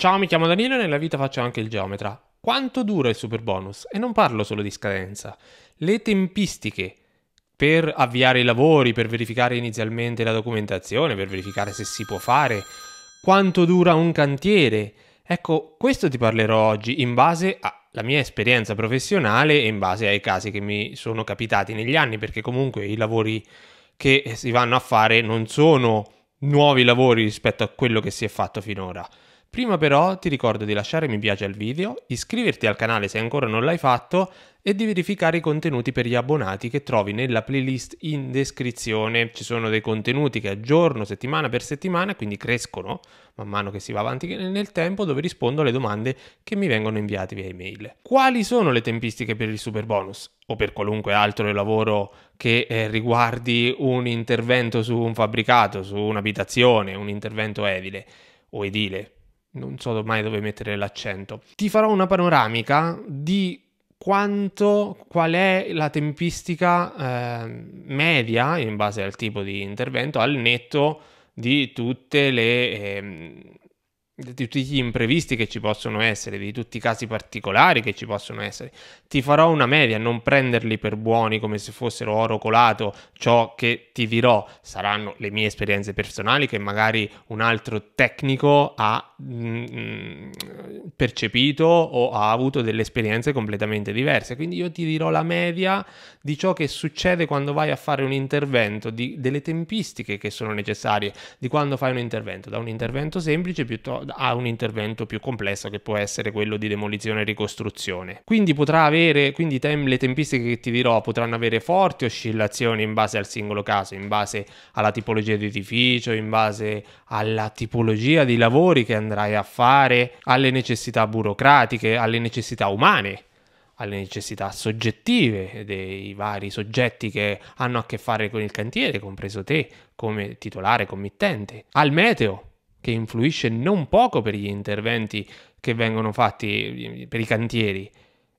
Ciao, mi chiamo Danilo e nella vita faccio anche il geometra. Quanto dura il super bonus? E non parlo solo di scadenza. Le tempistiche per avviare i lavori, per verificare inizialmente la documentazione, per verificare se si può fare, quanto dura un cantiere. Ecco, questo ti parlerò oggi in base alla mia esperienza professionale e in base ai casi che mi sono capitati negli anni, perché comunque i lavori che si vanno a fare non sono nuovi lavori rispetto a quello che si è fatto finora Prima però ti ricordo di lasciare mi piace al video, iscriverti al canale se ancora non l'hai fatto e di verificare i contenuti per gli abbonati che trovi nella playlist in descrizione. Ci sono dei contenuti che aggiorno settimana per settimana, quindi crescono man mano che si va avanti nel tempo, dove rispondo alle domande che mi vengono inviate via email. Quali sono le tempistiche per il super bonus? o per qualunque altro lavoro che eh, riguardi un intervento su un fabbricato, su un'abitazione, un intervento edile o edile, non so mai dove mettere l'accento. Ti farò una panoramica di quanto, qual è la tempistica eh, media, in base al tipo di intervento, al netto di tutte le eh, di tutti gli imprevisti che ci possono essere, di tutti i casi particolari che ci possono essere. Ti farò una media, non prenderli per buoni come se fossero oro colato, ciò che ti dirò saranno le mie esperienze personali che magari un altro tecnico ha mh, mm, percepito o ha avuto delle esperienze completamente diverse. Quindi io ti dirò la media di ciò che succede quando vai a fare un intervento, di, delle tempistiche che sono necessarie, di quando fai un intervento, da un intervento semplice piuttosto a un intervento più complesso che può essere quello di demolizione e ricostruzione. Quindi potrà avere, quindi tem- le tempistiche che ti dirò potranno avere forti oscillazioni in base al singolo caso, in base alla tipologia di edificio, in base alla tipologia di lavori che andrai a fare, alle necessità burocratiche, alle necessità umane alle necessità soggettive dei vari soggetti che hanno a che fare con il cantiere, compreso te come titolare committente, al meteo, che influisce non poco per gli interventi che vengono fatti eh, per i cantieri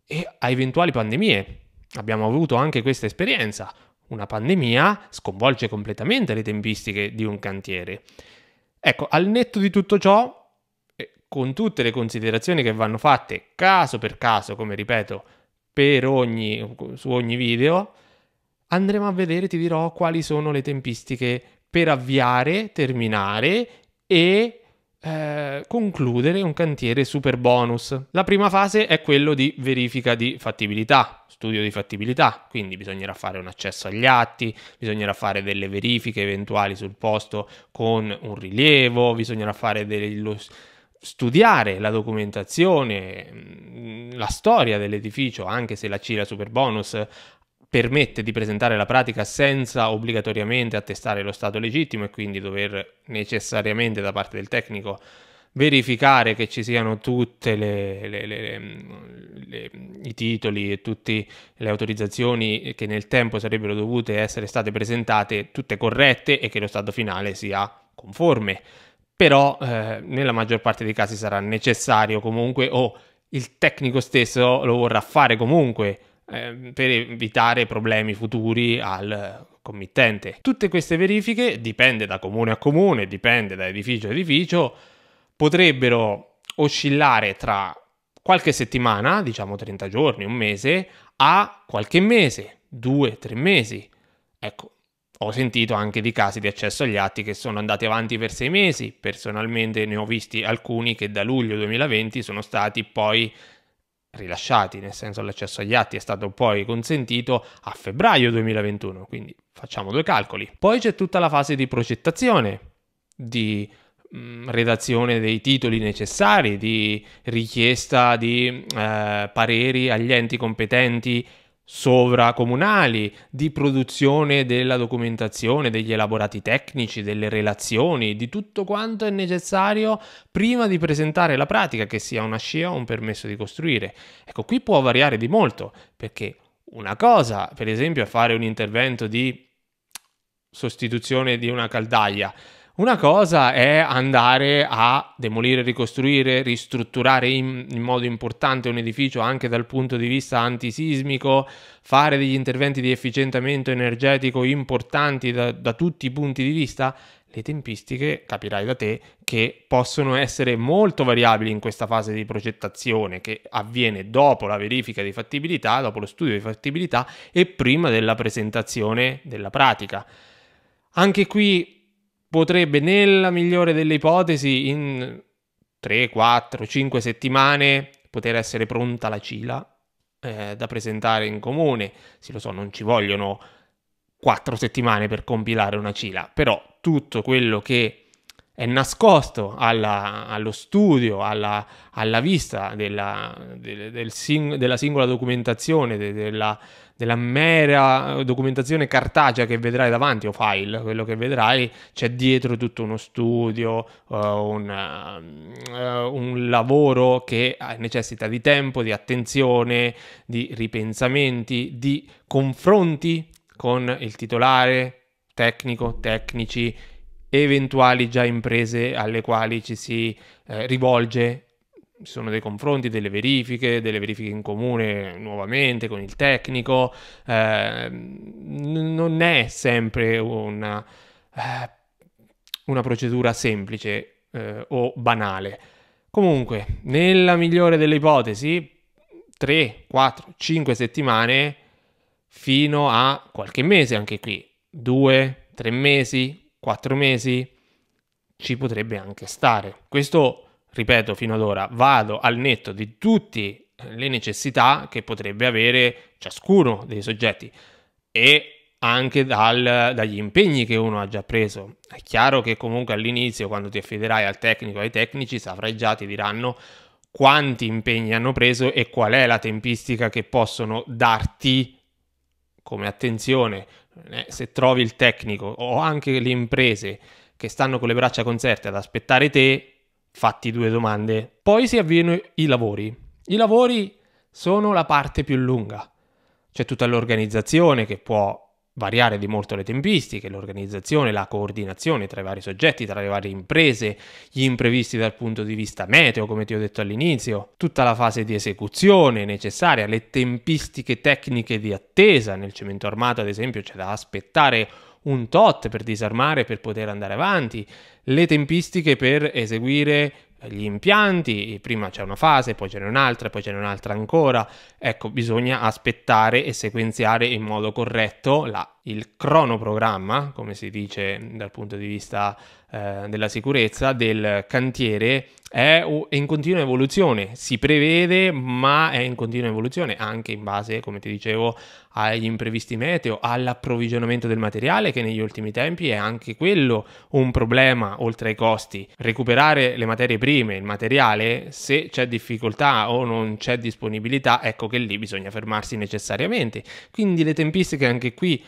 e a eventuali pandemie. Abbiamo avuto anche questa esperienza. Una pandemia sconvolge completamente le tempistiche di un cantiere. Ecco, al netto di tutto ciò, eh, con tutte le considerazioni che vanno fatte caso per caso, come ripeto, per ogni, su ogni video, andremo a vedere, ti dirò quali sono le tempistiche per avviare, terminare e eh, concludere un cantiere super bonus. La prima fase è quella di verifica di fattibilità, studio di fattibilità, quindi bisognerà fare un accesso agli atti, bisognerà fare delle verifiche eventuali sul posto con un rilievo, bisognerà fare dello studiare la documentazione, mm, la storia dell'edificio, anche se la CIRA super Superbonus permette di presentare la pratica senza obbligatoriamente attestare lo stato legittimo e quindi dover necessariamente da parte del tecnico verificare che ci siano tutti i titoli e tutte le autorizzazioni che nel tempo sarebbero dovute essere state presentate, tutte corrette e che lo stato finale sia conforme. Però eh, nella maggior parte dei casi sarà necessario comunque o il tecnico stesso lo vorrà fare comunque Ehm, per evitare problemi futuri al committente. Tutte queste verifiche, dipende da comune a comune, dipende da edificio a edificio, potrebbero oscillare tra qualche settimana, diciamo 30 giorni, un mese, a qualche mese, due, tre mesi. Ecco, ho sentito anche di casi di accesso agli atti che sono andati avanti per sei mesi, personalmente ne ho visti alcuni che da luglio 2020 sono stati poi rilasciati, nel senso l'accesso agli atti è stato poi consentito a febbraio 2021, quindi facciamo due calcoli. Poi c'è tutta la fase di progettazione, di mh, mm, redazione dei titoli necessari, di richiesta di eh, pareri agli enti competenti sovracomunali, di produzione della documentazione, degli elaborati tecnici, delle relazioni, di tutto quanto è necessario prima di presentare la pratica, che sia una scia o un permesso di costruire. Ecco, qui può variare di molto, perché una cosa, per esempio, è fare un intervento di sostituzione di una caldaia, una cosa è andare a demolire, ricostruire, ristrutturare in, in, modo importante un edificio anche dal punto di vista antisismico, fare degli interventi di efficientamento energetico importanti da, da tutti i punti di vista. Le tempistiche, capirai da te, che possono essere molto variabili in questa fase di progettazione che avviene dopo la verifica di fattibilità, dopo lo studio di fattibilità e prima della presentazione della pratica. Anche qui potrebbe nella migliore delle ipotesi in 3, 4, 5 settimane poter essere pronta la CILA eh, da presentare in comune. Sì, lo so, non ci vogliono 4 settimane per compilare una CILA, però tutto quello che è nascosto alla, allo studio, alla, alla vista della, del, del sing, della, singola documentazione, de, della, della mera documentazione cartacea che vedrai davanti o file, quello che vedrai, c'è dietro tutto uno studio, uh, un, uh, un, lavoro che eh, necessita di tempo, di attenzione, di ripensamenti, di confronti con il titolare, tecnico, tecnici, eventuali già imprese alle quali ci si eh, rivolge ci sono dei confronti, delle verifiche, delle verifiche in comune nuovamente con il tecnico, eh, non è sempre una, eh, una procedura semplice eh, o banale. Comunque, nella migliore delle ipotesi, 3, 4, 5 settimane fino a qualche mese anche qui, 2, 3 mesi, 4 mesi, ci potrebbe anche stare. Questo ripeto fino ad ora, vado al netto di tutte le necessità che potrebbe avere ciascuno dei soggetti e anche dal, dagli impegni che uno ha già preso. È chiaro che comunque all'inizio, quando ti affiderai al tecnico, ai tecnici, saprai già, ti diranno quanti impegni hanno preso e qual è la tempistica che possono darti come attenzione. Eh, se trovi il tecnico o anche le imprese che stanno con le braccia concerte ad aspettare te, fatti due domande. Poi si avviano i lavori. I lavori sono la parte più lunga. C'è tutta l'organizzazione che può variare di molto le tempistiche, l'organizzazione, la coordinazione tra i vari soggetti, tra le varie imprese, gli imprevisti dal punto di vista meteo, come ti ho detto all'inizio, tutta la fase di esecuzione necessaria, le tempistiche tecniche di attesa, nel cemento armato ad esempio c'è da aspettare un tot per disarmare per poter andare avanti, le tempistiche per eseguire gli impianti, prima c'è una fase, poi ce n'è un'altra, poi ce n'è un'altra ancora. Ecco, bisogna aspettare e sequenziare in modo corretto la, il cronoprogramma, come si dice dal punto di vista eh, della sicurezza del cantiere è in continua evoluzione, si prevede, ma è in continua evoluzione anche in base, come ti dicevo, agli imprevisti meteo, all'approvvigionamento del materiale che negli ultimi tempi è anche quello un problema oltre ai costi. Recuperare le materie prime, il materiale, se c'è difficoltà o non c'è disponibilità, ecco che lì bisogna fermarsi necessariamente. Quindi le tempistiche anche qui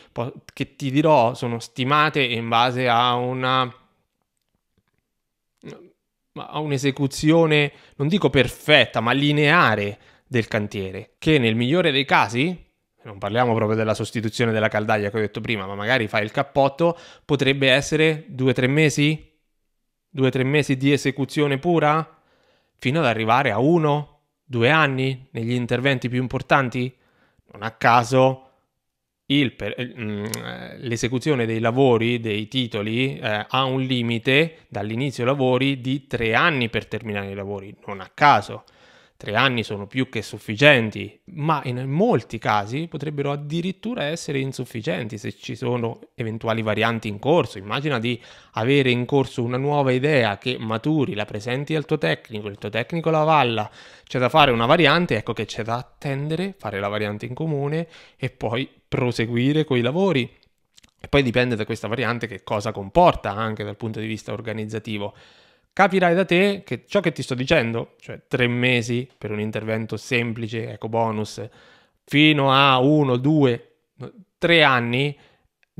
che ti dirò sono stimate in base a una a un'esecuzione, non dico perfetta, ma lineare del cantiere, che nel migliore dei casi, non parliamo proprio della sostituzione della caldaia che ho detto prima, ma magari fai il cappotto, potrebbe essere 2-3 mesi? 2-3 mesi di esecuzione pura? Fino ad arrivare a 1-2 anni negli interventi più importanti? Non a caso il, per, eh, mm, eh, l'esecuzione dei lavori, dei titoli, eh, ha un limite dall'inizio lavori di tre anni per terminare i lavori, non a caso. Tre anni sono più che sufficienti, ma in molti casi potrebbero addirittura essere insufficienti se ci sono eventuali varianti in corso. Immagina di avere in corso una nuova idea che maturi, la presenti al tuo tecnico, il tuo tecnico la valla, c'è da fare una variante, ecco che c'è da attendere, fare la variante in comune e poi proseguire con i lavori. E poi dipende da questa variante che cosa comporta anche dal punto di vista organizzativo. Capirai da te che ciò che ti sto dicendo, cioè tre mesi per un intervento semplice, eco bonus, fino a uno, due, tre anni,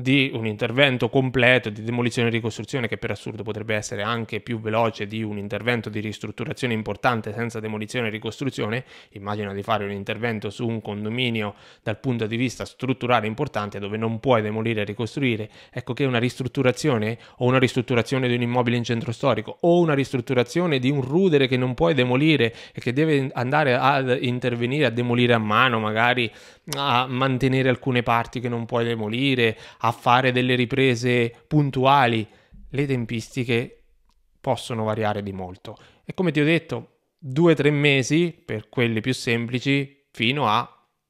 di un intervento completo di demolizione e ricostruzione che per assurdo potrebbe essere anche più veloce di un intervento di ristrutturazione importante senza demolizione e ricostruzione, immagino di fare un intervento su un condominio dal punto di vista strutturale importante dove non puoi demolire e ricostruire, ecco che una ristrutturazione o una ristrutturazione di un immobile in centro storico o una ristrutturazione di un rudere che non puoi demolire e che deve andare ad intervenire a demolire a mano, magari a mantenere alcune parti che non puoi demolire, a fare delle riprese puntuali, le tempistiche possono variare di molto. E come ti ho detto, 2-3 mesi per quelli più semplici, fino a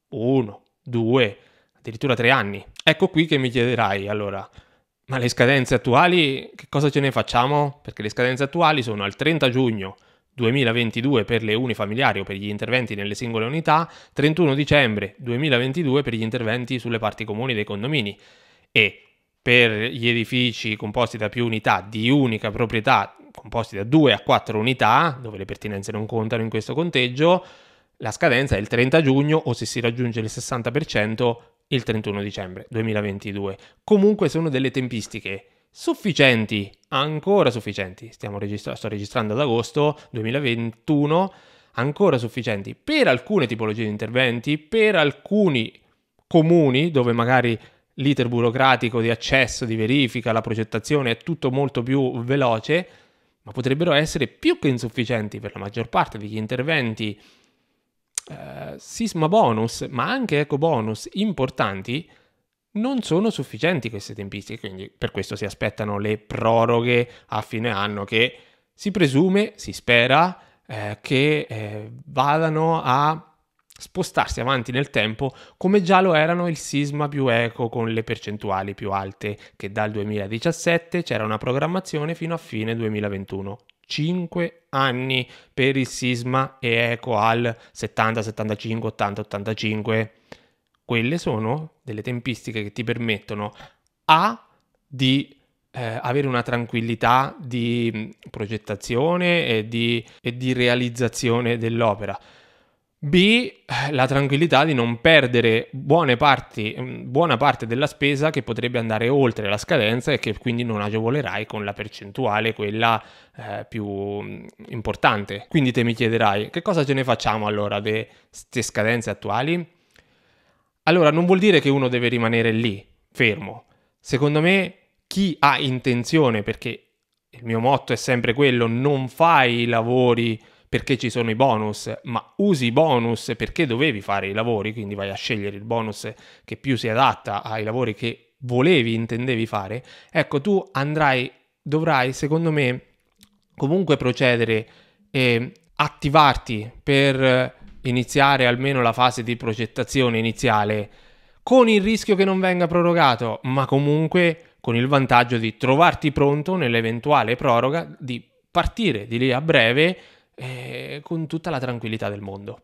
1, 2, addirittura 3 anni. Ecco qui che mi chiederai allora, ma le scadenze attuali che cosa ce ne facciamo? Perché le scadenze attuali sono al 30 giugno 2022 per le unifamiliari o per gli interventi nelle singole unità, 31 dicembre 2022 per gli interventi sulle parti comuni dei condomini e per gli edifici composti da più unità di unica proprietà, composti da 2 a 4 unità, dove le pertinenze non contano in questo conteggio, la scadenza è il 30 giugno o se si raggiunge il 60% il 31 dicembre 2022. Comunque sono delle tempistiche sufficienti, ancora sufficienti, registra- sto registrando ad agosto 2021, ancora sufficienti per alcune tipologie di interventi, per alcuni comuni dove magari l'iter burocratico di accesso, di verifica, la progettazione è tutto molto più veloce, ma potrebbero essere più che insufficienti per la maggior parte degli interventi eh, sisma bonus, ma anche eco bonus importanti, non sono sufficienti queste tempistiche, quindi per questo si aspettano le proroghe a fine anno che si presume, si spera, eh, che eh, vadano a spostarsi avanti nel tempo come già lo erano il sisma più eco con le percentuali più alte, che dal 2017 c'era una programmazione fino a fine 2021. 5 anni per il sisma e eco al 70, 75, 80, 85. Quelle sono delle tempistiche che ti permettono a di eh, avere una tranquillità di mm, progettazione e di, e di realizzazione dell'opera B, la tranquillità di non perdere parti, mm, buona parte della spesa che potrebbe andare oltre la scadenza e che quindi non agevolerai con la percentuale, quella eh, più mm, importante. Quindi te mi chiederai, che cosa ce ne facciamo allora di queste scadenze attuali? Allora, non vuol dire che uno deve rimanere lì, fermo. Secondo me, chi ha intenzione, perché il mio motto è sempre quello, non fai i lavori perché ci sono i bonus, ma usi i bonus perché dovevi fare i lavori, quindi vai a scegliere il bonus che più si adatta ai lavori che volevi, intendevi fare, ecco tu andrai, dovrai secondo me comunque procedere e attivarti per iniziare almeno la fase di progettazione iniziale con il rischio che non venga prorogato, ma comunque con il vantaggio di trovarti pronto nell'eventuale proroga, di partire di lì a breve eh, con tutta la tranquillità del mondo.